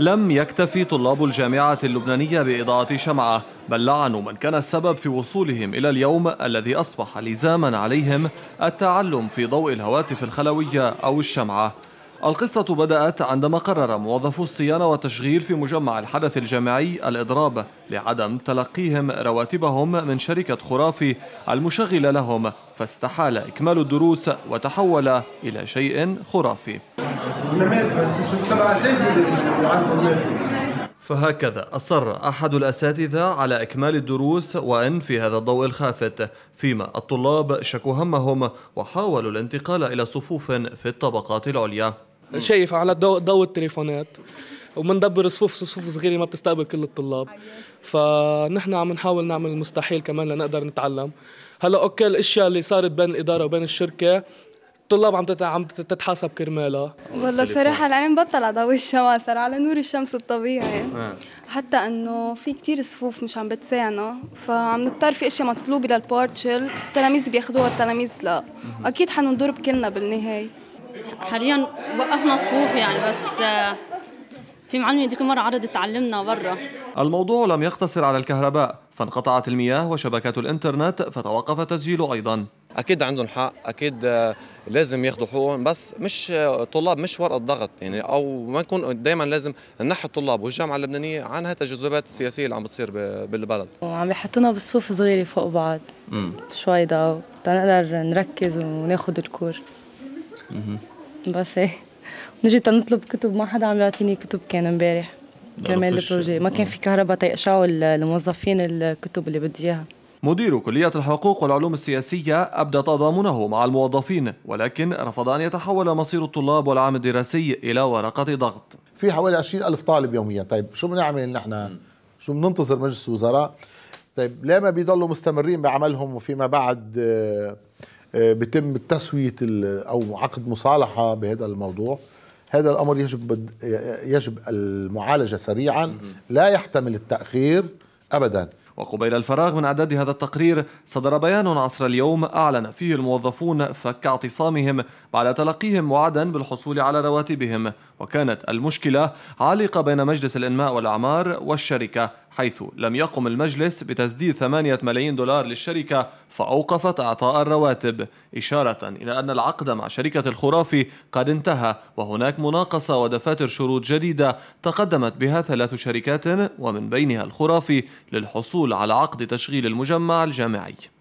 لم يكتفي طلاب الجامعة اللبنانية بإضاءة شمعة بل لعنوا من كان السبب في وصولهم إلى اليوم الذي أصبح لزاما عليهم التعلم في ضوء الهواتف الخلوية أو الشمعة القصة بدأت عندما قرر موظفو الصيانة والتشغيل في مجمع الحدث الجامعي الإضراب لعدم تلقيهم رواتبهم من شركة خرافي المشغلة لهم فاستحال إكمال الدروس وتحول إلى شيء خرافي فهكذا أصر أحد الأساتذة على إكمال الدروس وإن في هذا الضوء الخافت فيما الطلاب شكوا همهم وحاولوا الانتقال إلى صفوف في الطبقات العليا شايف على ضوء دو... التليفونات ومندبر صفوف صفوف صغيره ما بتستقبل كل الطلاب فنحن عم نحاول نعمل المستحيل كمان لنقدر نتعلم هلا اوكي الاشياء اللي صارت بين الاداره وبين الشركه الطلاب عم عم تتحاسب كرمالها والله صراحه العين بطل على ضوء الشمس صار على نور الشمس الطبيعي آه. حتى انه في كتير صفوف مش عم بتساعنا فعم نضطر في اشياء مطلوبه للبارتشل التلاميذ بياخذوها التلاميذ لا اكيد حننضرب كلنا بالنهايه حاليا وقفنا صفوف يعني بس آه، في معلمة دي المره مرة تعلمنا برا الموضوع لم يقتصر على الكهرباء فانقطعت المياه وشبكات الانترنت فتوقف التسجيل أيضا اكيد عندهم حق اكيد آه، لازم ياخذوا حقوقهم بس مش آه، طلاب مش ورقه ضغط يعني او ما نكون دائما لازم ننحي الطلاب والجامعه اللبنانيه عن هالتجاذبات السياسيه اللي عم بتصير بالبلد وعم يحطونا بصفوف صغيره فوق بعض شوي ضوء تنقدر نركز وناخذ الكور بس ايه نجي تنطلب كتب ما حدا عم يعطيني كتب كان امبارح كرمال البروجي ما كان في كهرباء تيقشعوا الموظفين الكتب اللي بدي اياها مدير كلية الحقوق والعلوم السياسية أبدى تضامنه مع الموظفين ولكن رفض أن يتحول مصير الطلاب والعام الدراسي إلى ورقة ضغط في حوالي 20 ألف طالب يوميا طيب شو بنعمل نحن شو بننتظر مجلس الوزراء طيب ليه ما بيضلوا مستمرين بعملهم وفيما بعد آه، آه، بتم تسويه او عقد مصالحه بهذا الموضوع هذا الامر يجب يجب المعالجه سريعا لا يحتمل التاخير ابدا وقبيل الفراغ من إعداد هذا التقرير صدر بيان عصر اليوم أعلن فيه الموظفون فك اعتصامهم بعد تلقيهم وعدا بالحصول على رواتبهم وكانت المشكلة عالقة بين مجلس الإنماء والأعمار والشركة حيث لم يقم المجلس بتسديد 8 ملايين دولار للشركة فأوقفت إعطاء الرواتب إشارة إلى أن العقد مع شركة الخرافي قد انتهى وهناك مناقصة ودفاتر شروط جديدة تقدمت بها ثلاث شركات ومن بينها الخرافي للحصول على عقد تشغيل المجمع الجامعي